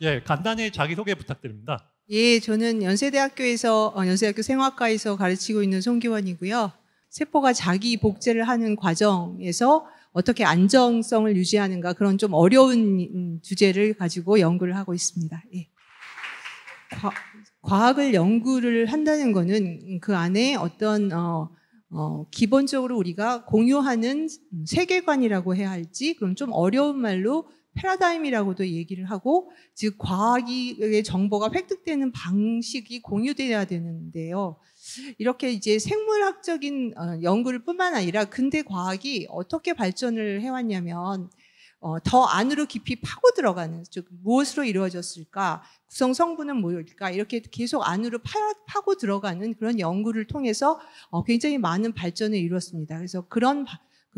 예, 간단히 자기소개 부탁드립니다. 예, 저는 연세대학교에서 어, 연세대학교 생화과에서 가르치고 있는 송기원이고요. 세포가 자기 복제를 하는 과정에서 어떻게 안정성을 유지하는가 그런 좀 어려운 주제를 가지고 연구를 하고 있습니다. 예. 과, 학을 연구를 한다는 것은 그 안에 어떤 어, 어, 기본적으로 우리가 공유하는 세계관이라고 해야 할지 그럼 좀 어려운 말로 패러다임이라고도 얘기를 하고 즉 과학의 정보가 획득되는 방식이 공유되어야 되는데요. 이렇게 이제 생물학적인 어, 연구를 뿐만 아니라 근대 과학이 어떻게 발전을 해왔냐면 어, 더 안으로 깊이 파고 들어가는 즉 무엇으로 이루어졌을까 구성 성분은 뭘까 이렇게 계속 안으로 파, 고 들어가는 그런 연구를 통해서 어, 굉장히 많은 발전을 이루었습니다. 그래서 그런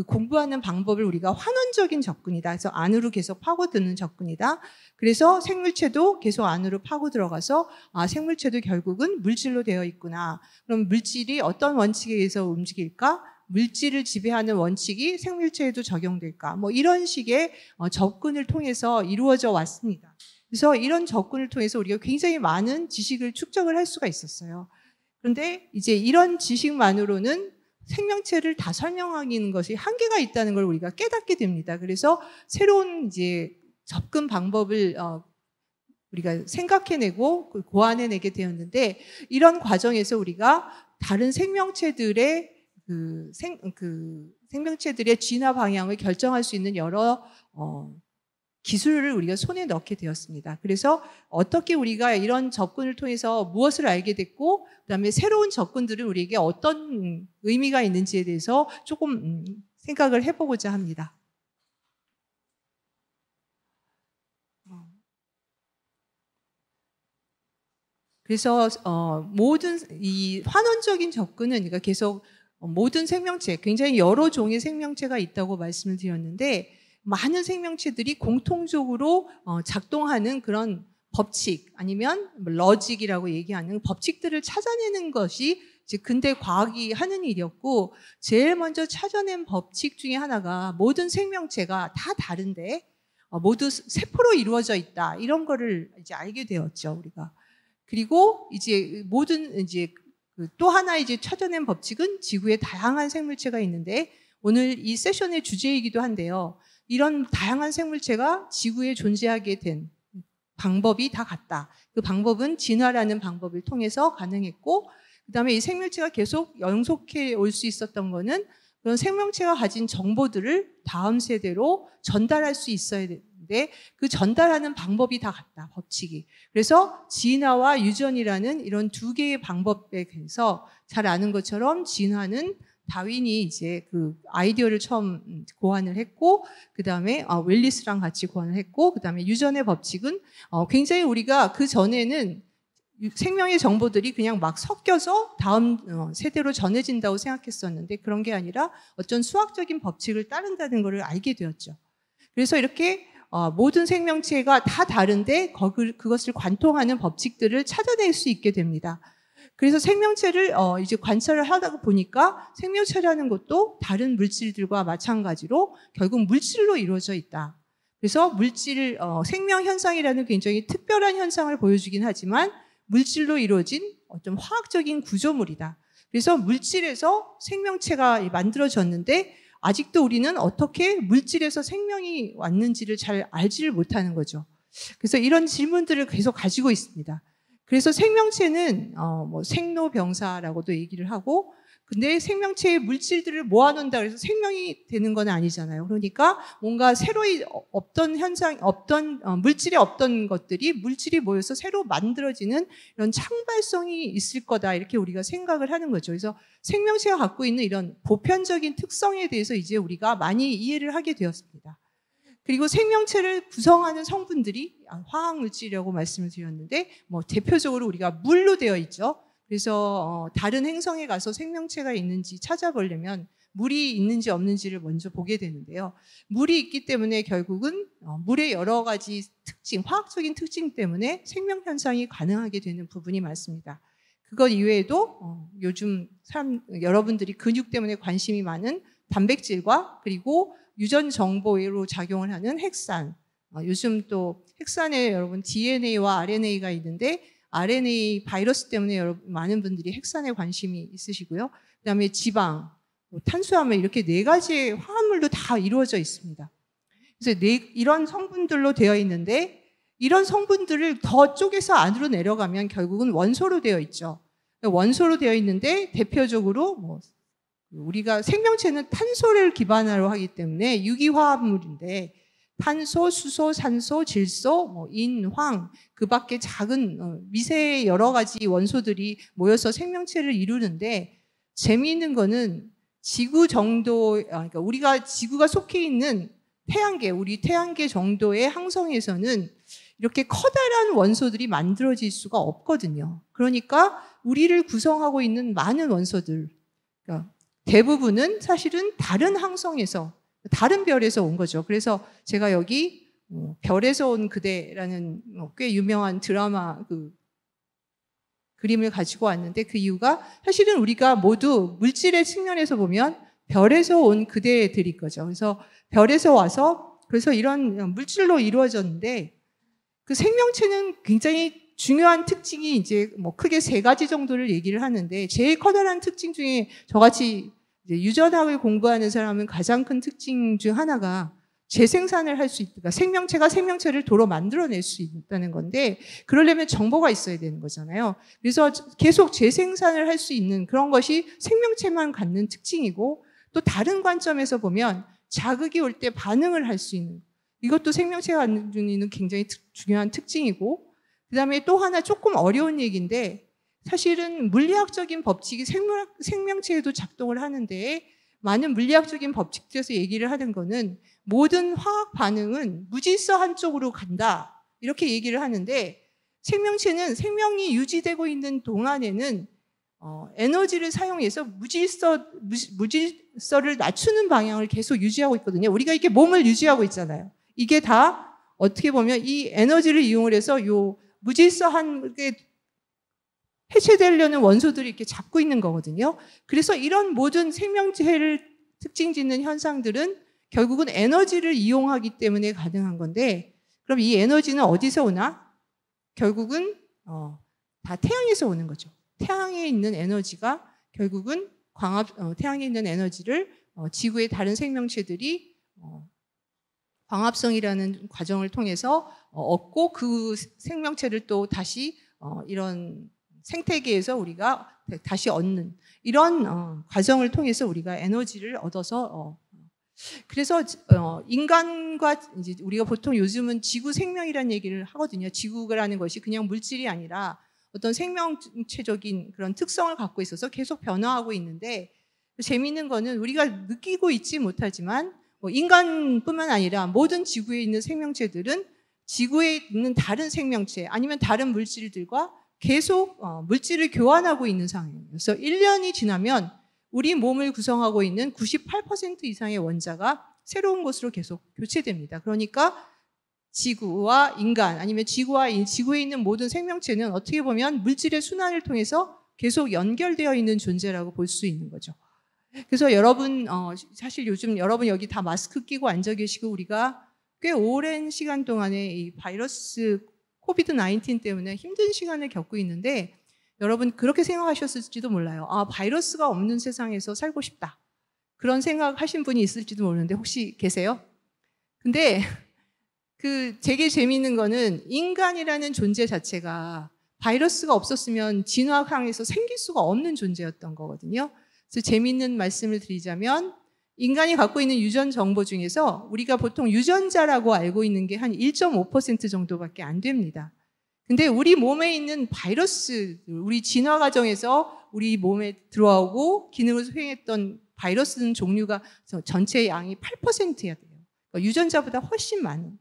그 공부하는 방법을 우리가 환원적인 접근이다. 그래서 안으로 계속 파고드는 접근이다. 그래서 생물체도 계속 안으로 파고 들어가서 아, 생물체도 결국은 물질로 되어 있구나. 그럼 물질이 어떤 원칙에 의해서 움직일까? 물질을 지배하는 원칙이 생물체에도 적용될까? 뭐 이런 식의 어, 접근을 통해서 이루어져 왔습니다. 그래서 이런 접근을 통해서 우리가 굉장히 많은 지식을 축적을 할 수가 있었어요. 그런데 이제 이런 지식만으로는 생명체를 다 설명하는 것이 한계가 있다는 걸 우리가 깨닫게 됩니다. 그래서 새로운 이제 접근 방법을 어, 우리가 생각해내고 고안해내게 되었는데 이런 과정에서 우리가 다른 생명체들의 그, 생, 그 생명체들의 진화 방향을 결정할 수 있는 여러 어, 기술을 우리가 손에 넣게 되었습니다. 그래서 어떻게 우리가 이런 접근을 통해서 무엇을 알게 됐고, 그 다음에 새로운 접근들은 우리에게 어떤 의미가 있는지에 대해서 조금 음, 생각을 해보고자 합니다. 그래서 어, 모든 이 환원적인 접근은 그러니까 계속 모든 생명체, 굉장히 여러 종의 생명체가 있다고 말씀을 드렸는데 많은 생명체들이 공통적으로 어, 작동하는 그런 법칙 아니면 러직이라고 뭐 얘기하는 법칙들을 찾아내는 것이 근대 과학이 하는 일이었고 제일 먼저 찾아낸 법칙 중에 하나가 모든 생명체가 다 다른데 어, 모두 세포로 이루어져 있다 이런 거를 이제 알게 되었죠 우리가 그리고 이제 모든 이제 그 또 하나 이제 찾아낸 법칙은 지구에 다양한 생물체가 있는데 오늘 이 세션의 주제이기도 한데요 이런 다양한 생물체가 지구에 존재하게 된 방법이 다 같다. 그 방법은 진화라는 방법을 통해서 가능했고, 그 다음에 이 생물체가 계속 연속해 올 수 있었던 거는 그런 생명체가 가진 정보들을 다음 세대로 전달할 수 있어야 되는데 그 전달하는 방법이 다 같다, 법칙이. 그래서 진화와 유전이라는 이런 두 개의 방법에 대해서 잘 아는 것처럼 진화는 다윈이 이제 그 아이디어를 처음 음, 고안을 했고 그 다음에 어, 웰리스랑 같이 고안을 했고 그 다음에 유전의 법칙은 어, 굉장히 우리가 그 전에는 생명의 정보들이 그냥 막 섞여서 다음 어, 세대로 전해진다고 생각했었는데 그런 게 아니라 어떤 수학적인 법칙을 따른다는 것을 알게 되었죠. 그래서 이렇게 어, 모든 생명체가 다 다른데 그것을 관통하는 법칙들을 찾아낼 수 있게 됩니다. 그래서 생명체를 어 이제 관찰을 하다 보니까 생명체라는 것도 다른 물질들과 마찬가지로 결국 물질로 이루어져 있다. 그래서 물질 어 생명 현상이라는 굉장히 특별한 현상을 보여주긴 하지만 물질로 이루어진 어떤 화학적인 구조물이다. 그래서 물질에서 생명체가 만들어졌는데 아직도 우리는 어떻게 물질에서 생명이 왔는지를 잘 알지를 못하는 거죠. 그래서 이런 질문들을 계속 가지고 있습니다. 그래서 생명체는 어, 뭐 생로병사라고도 얘기를 하고 근데 생명체의 물질들을 모아놓는다 그래서 생명이 되는 건 아니잖아요. 그러니까 뭔가 새로이 없던 현상, 없던 어, 물질이 없던 것들이 물질이 모여서 새로 만들어지는 이런 창발성이 있을 거다 이렇게 우리가 생각을 하는 거죠. 그래서 생명체가 갖고 있는 이런 보편적인 특성에 대해서 이제 우리가 많이 이해를 하게 되었습니다. 그리고 생명체를 구성하는 성분들이 화학 물질이라고 말씀을 드렸는데 뭐 대표적으로 우리가 물로 되어 있죠. 그래서 어, 다른 행성에 가서 생명체가 있는지 찾아보려면 물이 있는지 없는지를 먼저 보게 되는데요. 물이 있기 때문에 결국은 어, 물의 여러 가지 특징, 화학적인 특징 때문에 생명 현상이 가능하게 되는 부분이 많습니다. 그것 이외에도 어, 요즘 사람, 여러분들이 근육 때문에 관심이 많은 단백질과 그리고 유전 정보로 작용을 하는 핵산. 어, 요즘 또 핵산에 여러분 DNA와 RNA가 있는데 RNA 바이러스 때문에 여러분 많은 분들이 핵산에 관심이 있으시고요. 그다음에 지방, 뭐 탄수화물 이렇게 네가지 화합물로 다 이루어져 있습니다. 그래서 네, 이런 성분들로 되어 있는데 이런 성분들을 더 쪼개서 안으로 내려가면 결국은 원소로 되어 있죠. 원소로 되어 있는데 대표적으로 뭐 우리가 생명체는 탄소를 기반으로 하기 때문에 유기화합물인데 탄소, 수소, 산소, 질소, 뭐 인, 황, 그 밖에 작은 어, 미세 여러 가지 원소들이 모여서 생명체를 이루는데 재미있는 거는 지구 정도, 아, 그러니까 우리가 지구가 속해 있는 태양계, 우리 태양계 정도의 항성에서는 이렇게 커다란 원소들이 만들어질 수가 없거든요. 그러니까 우리를 구성하고 있는 많은 원소들, 그러니까 대부분은 사실은 다른 항성에서 다른 별에서 온 거죠. 그래서 제가 여기 어, 별에서 온 그대라는 어, 꽤 유명한 드라마 그 그림을 가지고 왔는데 그 이유가 사실은 우리가 모두 물질의 측면에서 보면 별에서 온 그대들일 거죠. 그래서 별에서 와서 그래서 이런 물질로 이루어졌는데 그 생명체는 굉장히 중요한 특징이 이제 뭐 크게 세 가지 정도를 얘기를 하는데 제일 커다란 특징 중에 저같이 유전학을 공부하는 사람은 가장 큰 특징 중 하나가 재생산을 할 수 있다. 그러니까 생명체가 생명체를 도로 만들어낼 수 있다는 건데, 그러려면 정보가 있어야 되는 거잖아요. 그래서 계속 재생산을 할 수 있는 그런 것이 생명체만 갖는 특징이고, 또 다른 관점에서 보면 자극이 올 때 반응을 할 수 있는, 이것도 생명체가 갖는 굉장히 특, 중요한 특징이고, 그 다음에 또 하나 조금 어려운 얘기인데 사실은 물리학적인 법칙이 생물 생명체에도 작동을 하는데 많은 물리학적인 법칙들에서 얘기를 하는 거는 모든 화학 반응은 무질서 한쪽으로 간다. 이렇게 얘기를 하는데 생명체는 생명이 유지되고 있는 동안에는 어, 에너지를 사용해서 무질서, 무, 질서를 낮추는 방향을 계속 유지하고 있거든요. 우리가 이렇게 몸을 유지하고 있잖아요. 이게 다 어떻게 보면 이 에너지를 이용을 해서 요 무질서하게 해체되려는 원소들이 이렇게 잡고 있는 거거든요. 그래서 이런 모든 생명체를 특징 짓는 현상들은 결국은 에너지를 이용하기 때문에 가능한 건데, 그럼 이 에너지는 어디서 오나? 결국은, 어, 다 태양에서 오는 거죠. 태양에 있는 에너지가 결국은 광합, 어, 태양에 있는 에너지를 어, 지구의 다른 생명체들이 어, 광합성이라는 과정을 통해서 어, 얻고 그 생명체를 또 다시 어, 이런 생태계에서 우리가 다시 얻는 이런 어, 과정을 통해서 우리가 에너지를 얻어서 그래서 인간과 이제 우리가 보통 요즘은 지구 생명이라는 얘기를 하거든요. 지구라는 것이 그냥 물질이 아니라 어떤 생명체적인 그런 특성을 갖고 있어서 계속 변화하고 있는데 재미있는 거는 우리가 느끼고 있지 못하지만 뭐 인간뿐만 아니라 모든 지구에 있는 생명체들은 지구에 있는 다른 생명체 아니면 다른 물질들과 계속 어, 물질을 교환하고 있는 상황이에요. 그래서 1년이 지나면 우리 몸을 구성하고 있는 98% 이상의 원자가 새로운 것으로 계속 교체됩니다. 그러니까 지구와 인간 아니면 지구와 지구에 있는 모든 생명체는 어떻게 보면 물질의 순환을 통해서 계속 연결되어 있는 존재라고 볼 수 있는 거죠. 그래서 여러분 어, 사실 요즘 여러분 여기 다 마스크 끼고 앉아 계시고 우리가 꽤 오랜 시간 동안에 이 바이러스 코비드 19 때문에 힘든 시간을 겪고 있는데 여러분 그렇게 생각하셨을지도 몰라요. 아 바이러스가 없는 세상에서 살고 싶다 그런 생각 하신 분이 있을지도 모르는데 혹시 계세요? 근데 그 되게 재미있는 거는 인간이라는 존재 자체가 바이러스가 없었으면 진화상에서 생길 수가 없는 존재였던 거거든요. 그래서 재미있는 말씀을 드리자면 인간이 갖고 있는 유전 정보 중에서 우리가 보통 유전자라고 알고 있는 게 한 1.5% 정도밖에 안 됩니다. 근데 우리 몸에 있는 바이러스, 우리 진화 과정에서 우리 몸에 들어오고 기능을 수행했던 바이러스는 종류가 전체 양이 8%야 돼요. 그러니까 유전자보다 훨씬 많은.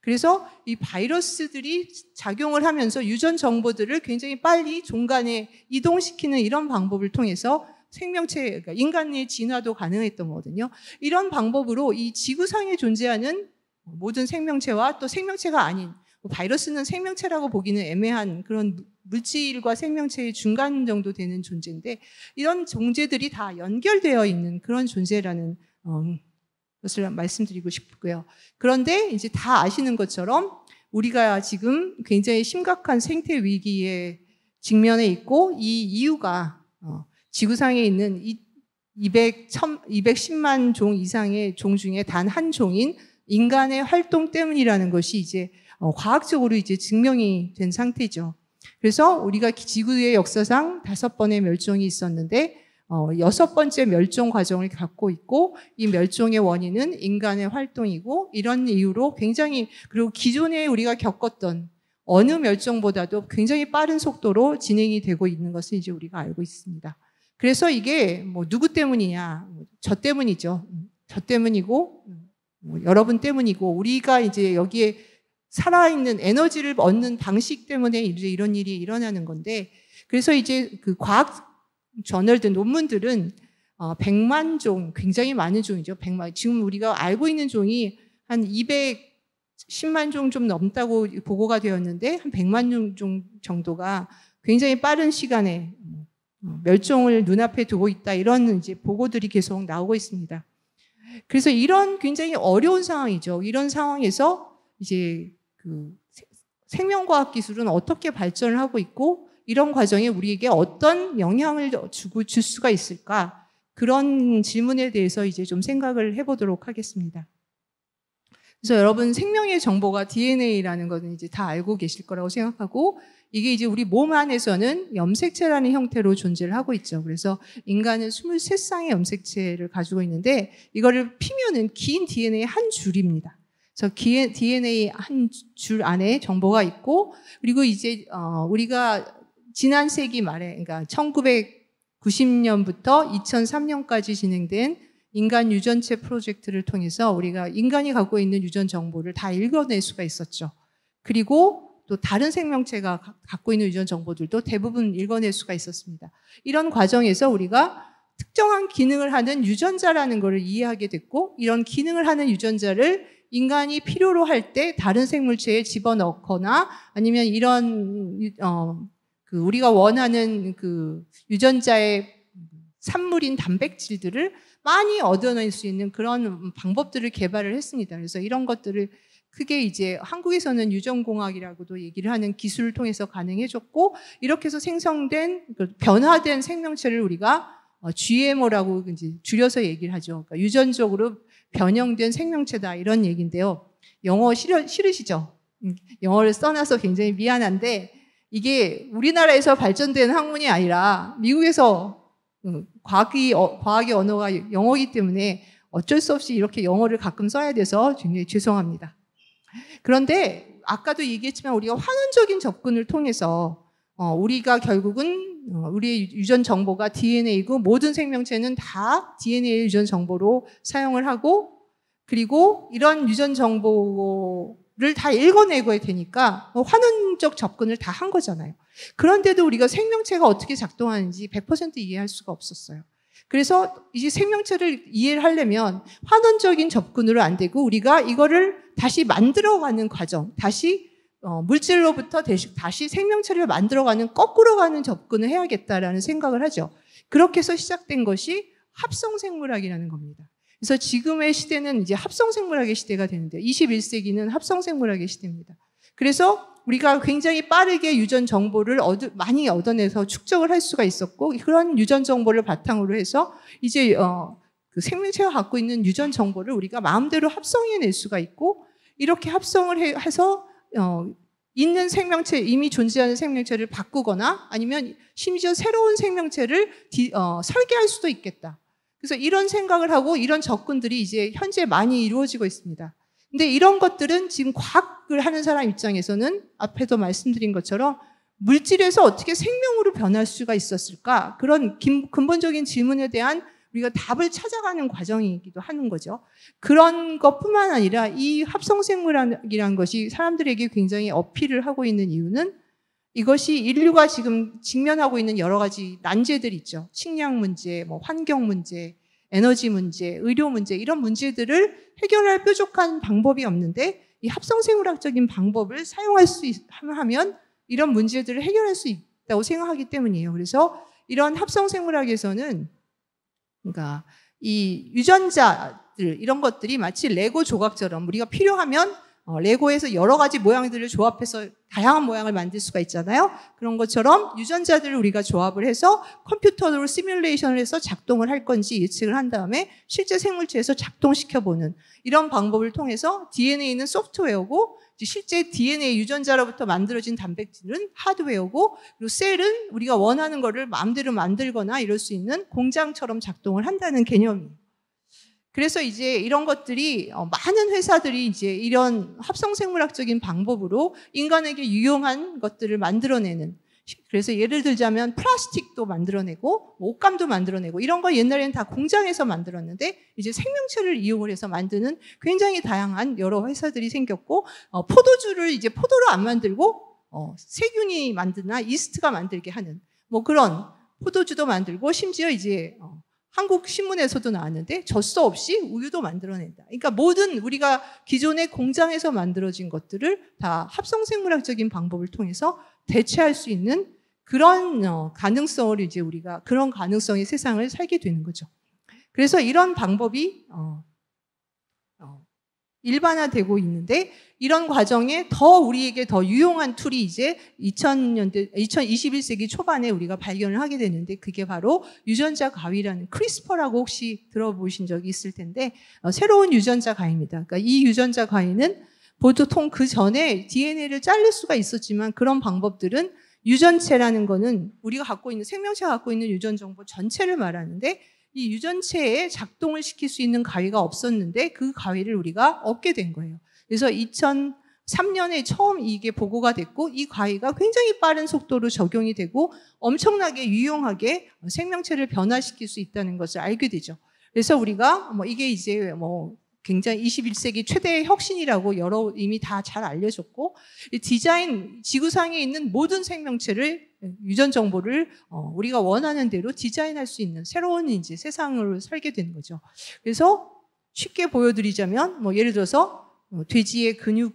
그래서 이 바이러스들이 작용을 하면서 유전 정보들을 굉장히 빨리 종간에 이동시키는 이런 방법을 통해서 생명체, 그러니까 인간의 진화도 가능했던 거거든요. 이런 방법으로 이 지구상에 존재하는 모든 생명체와 또 생명체가 아닌 뭐 바이러스는 생명체라고 보기는 애매한 그런 물질과 생명체의 중간 정도 되는 존재인데 이런 존재들이 다 연결되어 있는 그런 존재라는 음, 것을 말씀드리고 싶고요. 그런데 이제 다 아시는 것처럼 우리가 지금 굉장히 심각한 생태 위기에 직면해 있고 이 이유가 어, 지구상에 있는 200, 210만 종 이상의 종 중에 단 한 종인 인간의 활동 때문이라는 것이 이제 어, 과학적으로 이제 증명이 된 상태죠. 그래서 우리가 지구의 역사상 다섯 번의 멸종이 있었는데 어, 여섯 번째 멸종 과정을 갖고 있고 이 멸종의 원인은 인간의 활동이고 이런 이유로 굉장히 그리고 기존에 우리가 겪었던 어느 멸종보다도 굉장히 빠른 속도로 진행이 되고 있는 것을 이제 우리가 알고 있습니다. 그래서 이게 뭐 누구 때문이냐? 뭐 저 때문이죠. 음, 저 때문이고 음, 뭐 여러분 때문이고 우리가 이제 여기에 살아있는 에너지를 얻는 방식 때문에 이제 이런 일이 일어나는 건데 그래서 이제 그 과학 저널된 논문들은 어, 100만 종, 굉장히 많은 종이죠. 100만. 지금 우리가 알고 있는 종이 한 210만 종 좀 넘다고 보고가 되었는데 한 100만 종 정도가 굉장히 빠른 시간에 어, 멸종을 눈앞에 두고 있다 이런 이제 보고들이 계속 나오고 있습니다. 그래서 이런 굉장히 어려운 상황이죠. 이런 상황에서 이제 그 생명과학 기술은 어떻게 발전을 하고 있고 이런 과정에 우리에게 어떤 영향을 주고 줄 수가 있을까? 그런 질문에 대해서 이제 좀 생각을 해보도록 하겠습니다. 그래서 여러분 생명의 정보가 DNA라는 것은 이제 다 알고 계실 거라고 생각하고 이게 이제 우리 몸 안에서는 염색체라는 형태로 존재를 하고 있죠. 그래서 인간은 23쌍의 염색체를 가지고 있는데 이거를 피면은 긴 DNA 한 줄입니다. 그래서 DNA 한 줄 안에 정보가 있고 그리고 이제 어 우리가 지난 세기 말에 그러니까 1990년부터 2003년까지 진행된 인간 유전체 프로젝트를 통해서 우리가 인간이 갖고 있는 유전 정보를 다 읽어낼 수가 있었죠. 그리고 또 다른 생명체가 갖고 있는 유전 정보들도 대부분 읽어낼 수가 있었습니다. 이런 과정에서 우리가 특정한 기능을 하는 유전자라는 것을 이해하게 됐고 이런 기능을 하는 유전자를 인간이 필요로 할 때 다른 생물체에 집어넣거나 아니면 이런 어, 그 우리가 원하는 그 유전자의 산물인 단백질들을 많이 얻어낼 수 있는 그런 방법들을 개발을 했습니다. 그래서 이런 것들을 그게 이제 한국에서는 유전공학이라고도 얘기를 하는 기술을 통해서 가능해졌고 이렇게 해서 생성된 그 변화된 생명체를 우리가 어, GMO라고 이제 줄여서 얘기를 하죠. 그러니까 유전적으로 변형된 생명체다 이런 얘기인데요. 영어 싫으, 시죠 음, 영어를 써놔서 굉장히 미안한데 이게 우리나라에서 발전된 학문이 아니라 미국에서 음, 과학이, 어, 과학의 언어가 영어이기 때문에 어쩔 수 없이 이렇게 영어를 가끔 써야 돼서 굉장히 죄송합니다. 그런데 아까도 얘기했지만 우리가 환원적인 접근을 통해서 어, 우리가 결국은 어, 우리의 유전 정보가 DNA이고 모든 생명체는 다 DNA의 유전 정보로 사용을 하고 그리고 이런 유전 정보를 다 읽어내고야 되니까 뭐 환원적 접근을 다 한 거잖아요. 그런데도 우리가 생명체가 어떻게 작동하는지 100% 이해할 수가 없었어요. 그래서 이제 생명체를 이해를 하려면 환원적인 접근으로 안 되고 우리가 이거를 다시 만들어가는 과정, 다시 어, 물질로부터 다시 생명체를 만들어가는 거꾸로 가는 접근을 해야겠다라는 생각을 하죠. 그렇게 해서 시작된 것이 합성생물학이라는 겁니다. 그래서 지금의 시대는 이제 합성생물학의 시대가 되는데 21세기는 합성생물학의 시대입니다. 그래서 우리가 굉장히 빠르게 유전 정보를 얻, 많이 얻어내서 축적을 할 수가 있었고 그런 유전 정보를 바탕으로 해서 이제 어, 그 생명체가 갖고 있는 유전 정보를 우리가 마음대로 합성해낼 수가 있고 이렇게 합성을 해서 어, 있는 생명체, 이미 존재하는 생명체를 바꾸거나 아니면 심지어 새로운 생명체를 디, 어, 설계할 수도 있겠다. 그래서 이런 생각을 하고 이런 접근들이 이제 현재 많이 이루어지고 있습니다. 근데 이런 것들은 지금 과학을 하는 사람 입장에서는 앞에도 말씀드린 것처럼 물질에서 어떻게 생명으로 변할 수가 있었을까? 그런 긴, 근본적인 질문에 대한 우리가 답을 찾아가는 과정이기도 하는 거죠. 그런 것뿐만 아니라 이합성생물학이라 것이 사람들에게 굉장히 어필을 하고 있는 이유는 이것이 인류가 지금 직면하고 있는 여러 가지 난제들 있죠. 식량 문제, 뭐 환경 문제, 에너지 문제, 의료 문제 이런 문제들을 해결할 뾰족한 방법이 없는데 이 합성생물학적인 방법을 사용할 수 하면 이런 문제들을 해결할 수 있다고 생각하기 때문이에요. 그래서 이런 합성생물학에서는 그러니까 이 유전자들 이런 것들이 마치 레고 조각처럼 우리가 필요하면 어, 레고에서 여러 가지 모양들을 조합해서 다양한 모양을 만들 수가 있잖아요. 그런 것처럼 유전자들을 우리가 조합을 해서 컴퓨터로 시뮬레이션을 해서 작동을 할 건지 예측을 한 다음에 실제 생물체에서 작동시켜 보는 이런 방법을 통해서 DNA는 소프트웨어고 실제 DNA 유전자로부터 만들어진 단백질은 하드웨어고 그리고 셀은 우리가 원하는 거를 마음대로 만들거나 이럴 수 있는 공장처럼 작동을 한다는 개념입니다 그래서 이제 이런 것들이 어, 많은 회사들이 이제 이런 합성생물학적인 방법으로 인간에게 유용한 것들을 만들어내는 그래서 예를 들자면 플라스틱도 만들어내고 옷감도 만들어내고 이런 거 옛날에는 다 공장에서 만들었는데 이제 생명체를 이용을 해서 만드는 굉장히 다양한 여러 회사들이 생겼고 어, 포도주를 이제 포도로 안 만들고 어, 세균이 만드나 이스트가 만들게 하는 뭐 그런 포도주도 만들고 심지어 이제 어, 한국 신문에서도 나왔는데 젖소 없이 우유도 만들어낸다. 그러니까 모든 우리가 기존의 공장에서 만들어진 것들을 다 합성생물학적인 방법을 통해서 대체할 수 있는 그런 어, 가능성을 이제 우리가 그런 가능성의 세상을 살게 되는 거죠. 그래서 이런 방법이 어, 일반화되고 있는데 이런 과정에 더 우리에게 더 유용한 툴이 이제 2000년대 2021세기 초반에 우리가 발견을 하게 되는데 그게 바로 유전자 가위라는 크리스퍼라고 혹시 들어보신 적이 있을 텐데 어, 새로운 유전자 가위입니다. 그러니까 이 유전자 가위는 보통 그 전에 DNA를 잘를 수가 있었지만 그런 방법들은 유전체라는 거는 우리가 갖고 있는 생명체가 갖고 있는 유전 정보 전체를 말하는데 이 유전체에 작동을 시킬 수 있는 가위가 없었는데 그 가위를 우리가 얻게 된 거예요. 그래서 2003년에 처음 이게 보고가 됐고 이 가위가 굉장히 빠른 속도로 적용이 되고 엄청나게 유용하게 생명체를 변화시킬 수 있다는 것을 알게 되죠. 그래서 우리가 뭐 이게 이제 뭐 굉장히 21세기 최대의 혁신이라고 여러 이미 다 잘 알려졌고 디자인 지구상에 있는 모든 생명체를 예, 유전 정보를 어, 우리가 원하는 대로 디자인할 수 있는 새로운 이제 세상을 살게 된 거죠. 그래서 쉽게 보여드리자면 뭐 예를 들어서 어, 돼지의 근육을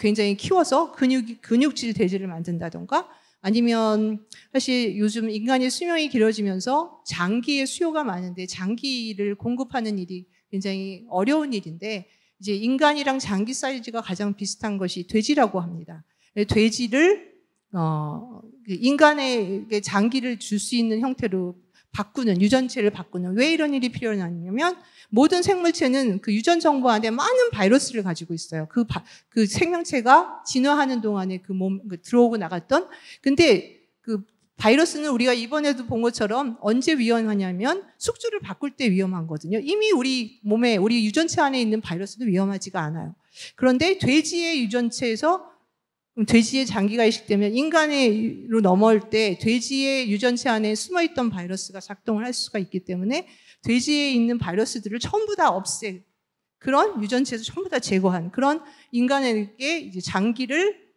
굉장히 키워서 근육 근육질 돼지를 만든다던가 아니면 사실 요즘 인간의 수명이 길어지면서 장기의 수요가 많은데 장기를 공급하는 일이 굉장히 어려운 일인데 이제 인간이랑 장기 사이즈가 가장 비슷한 것이 돼지라고 합니다. 네, 돼지를 어, 그 인간에게 장기를 줄 수 있는 형태로 바꾸는 유전체를 바꾸는 왜 이런 일이 필요하냐면 모든 생물체는 그 유전 정보 안에 많은 바이러스를 가지고 있어요. 그, 바, 그 생명체가 진화하는 동안에 그몸그 그 들어오고 나갔던 근데 그 바이러스는 우리가 이번에도 본 것처럼 언제 위험하냐면 숙주를 바꿀 때 위험하거든요. 이미 우리 몸에 우리 유전체 안에 있는 바이러스도 위험하지가 않아요. 그런데 돼지의 유전체에서 돼지의 장기가 이식되면 인간으로 넘어올 때 돼지의 유전체 안에 숨어있던 바이러스가 작동을 할 수가 있기 때문에 돼지에 있는 바이러스들을 전부 다 없애 그런 유전체에서 전부 다 제거한 그런 인간에게 이제 장기를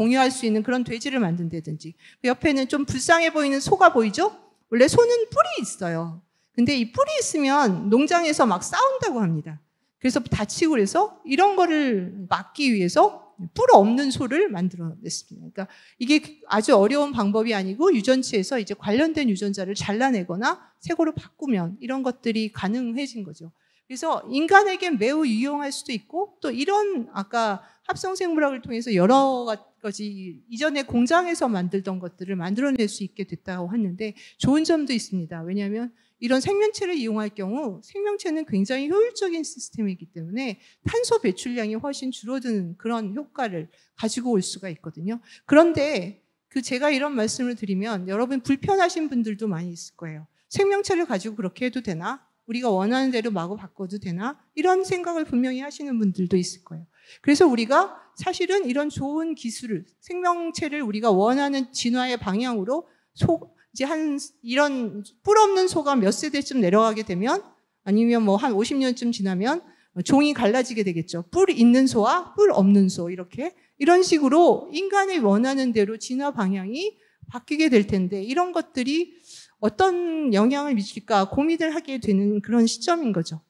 공유할 수 있는 그런 돼지를 만든다든지 그 옆에는 좀 불쌍해 보이는 소가 보이죠? 원래 소는 뿔이 있어요. 근데 이 뿔이 있으면 농장에서 막 싸운다고 합니다. 그래서 다치고 그래서 이런 거를 막기 위해서 뿔 없는 소를 만들어냈습니다. 그러니까 이게 아주 어려운 방법이 아니고 유전체에서 이제 관련된 유전자를 잘라내거나 새고로 바꾸면 이런 것들이 가능해진 거죠. 그래서 인간에게 매우 유용할 수도 있고 또 이런 아까 합성생물학을 통해서 여러 거지 이전에 공장에서 만들던 것들을 만들어낼 수 있게 됐다고 하는데 좋은 점도 있습니다. 왜냐하면 이런 생명체를 이용할 경우 생명체는 굉장히 효율적인 시스템이기 때문에 탄소 배출량이 훨씬 줄어드는 그런 효과를 가지고 올 수가 있거든요. 그런데 그 제가 이런 말씀을 드리면 여러분 불편하신 분들도 많이 있을 거예요. 생명체를 가지고 그렇게 해도 되나? 우리가 원하는 대로 마구 바꿔도 되나? 이런 생각을 분명히 하시는 분들도 있을 거예요. 그래서 우리가 사실은 이런 좋은 기술, 생명체를 우리가 원하는 진화의 방향으로 소, 이제 한, 이런 뿔 없는 소가 몇 세대쯤 내려가게 되면 아니면 뭐 한 50년쯤 지나면 종이 갈라지게 되겠죠. 뿔 있는 소와 뿔 없는 소, 이렇게. 이런 식으로 인간이 원하는 대로 진화 방향이 바뀌게 될 텐데, 이런 것들이 어떤 영향을 미칠까 고민을 하게 되는 그런 시점인 거죠.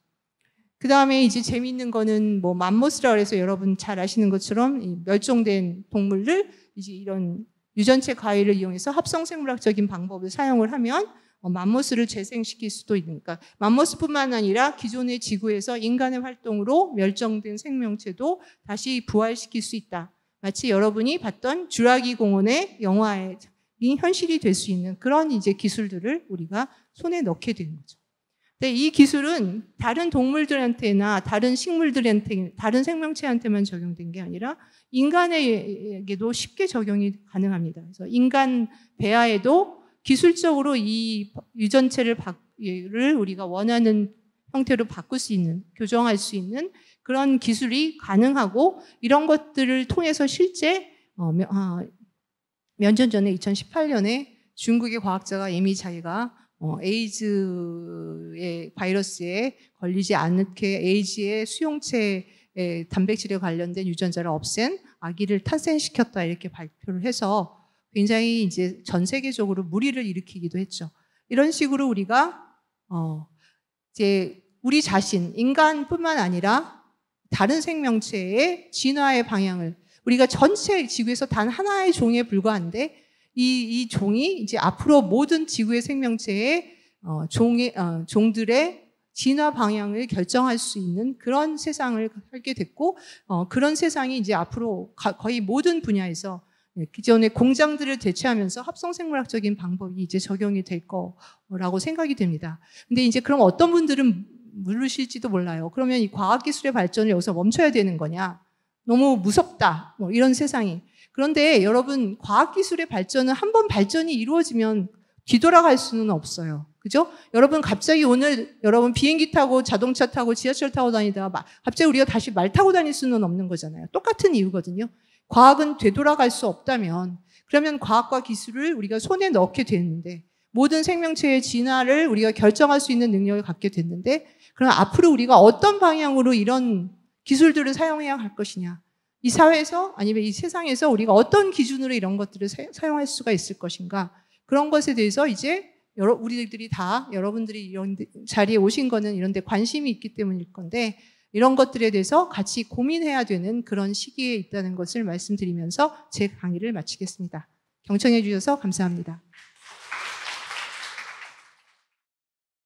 그 다음에 이제 재미있는 거는 뭐 맘모스라 그래서 여러분 잘 아시는 것처럼 이 멸종된 동물을 이제 이런 유전체 과일을 이용해서 합성생물학적인 방법을 사용을 하면 어, 맘모스를 재생시킬 수도 있으니까 그러니까 맘모스뿐만 아니라 기존의 지구에서 인간의 활동으로 멸종된 생명체도 다시 부활시킬 수 있다. 마치 여러분이 봤던 주라기 공원의 영화의 현실이 될 수 있는 그런 이제 기술들을 우리가 손에 넣게 되는 거죠. 근데 네, 이 기술은 다른 동물들한테나 다른 식물들한테, 다른 생명체한테만 적용된 게 아니라 인간에게도 쉽게 적용이 가능합니다. 그래서 인간 배아에도 기술적으로 이 유전체를 바꾸를 우리가 원하는 형태로 바꿀 수 있는, 교정할 수 있는 그런 기술이 가능하고 이런 것들을 통해서 실제 어, 면 아, 몇년 전에 2018년에 중국의 과학자가 이미 자기가 어, 에이즈의 바이러스에 걸리지 않게 에이즈의 수용체 단백질에 관련된 유전자를 없앤 아기를 탄생시켰다 이렇게 발표를 해서 굉장히 이제 전 세계적으로 무리를 일으키기도 했죠. 이런 식으로 우리가 어 이제 우리 자신 인간뿐만 아니라 다른 생명체의 진화의 방향을 우리가 전체 지구에서 단 하나의 종에 불과한데 이, 이 종이 이제 앞으로 모든 지구의 생명체의 어, 종의, 어, 종들의 진화 방향을 결정할 수 있는 그런 세상을 살게 됐고, 어, 그런 세상이 이제 앞으로 가, 거의 모든 분야에서 예, 기존의 공장들을 대체하면서 합성생물학적인 방법이 이제 적용이 될 거라고 생각이 됩니다. 근데 이제 그럼 어떤 분들은 물으실지도 몰라요. 그러면 이 과학기술의 발전을 여기서 멈춰야 되는 거냐? 너무 무섭다. 뭐 이런 세상이. 그런데 여러분 과학기술의 발전은 한 번 발전이 이루어지면 뒤돌아갈 수는 없어요. 그죠? 여러분 갑자기 오늘 여러분 비행기 타고 자동차 타고 지하철 타고 다니다 가 갑자기 우리가 다시 말 타고 다닐 수는 없는 거잖아요. 똑같은 이유거든요. 과학은 되돌아갈 수 없다면 그러면 과학과 기술을 우리가 손에 넣게 되는데 모든 생명체의 진화를 우리가 결정할 수 있는 능력을 갖게 됐는데 그럼 앞으로 우리가 어떤 방향으로 이런 기술들을 사용해야 할 것이냐 이 사회에서 아니면 이 세상에서 우리가 어떤 기준으로 이런 것들을 사용할 수가 있을 것인가 그런 것에 대해서 이제 여러 우리들이 다 여러분들이 이런 자리에 오신 거는 이런데 관심이 있기 때문일 건데 이런 것들에 대해서 같이 고민해야 되는 그런 시기에 있다는 것을 말씀드리면서 제 강의를 마치겠습니다. 경청해 주셔서 감사합니다.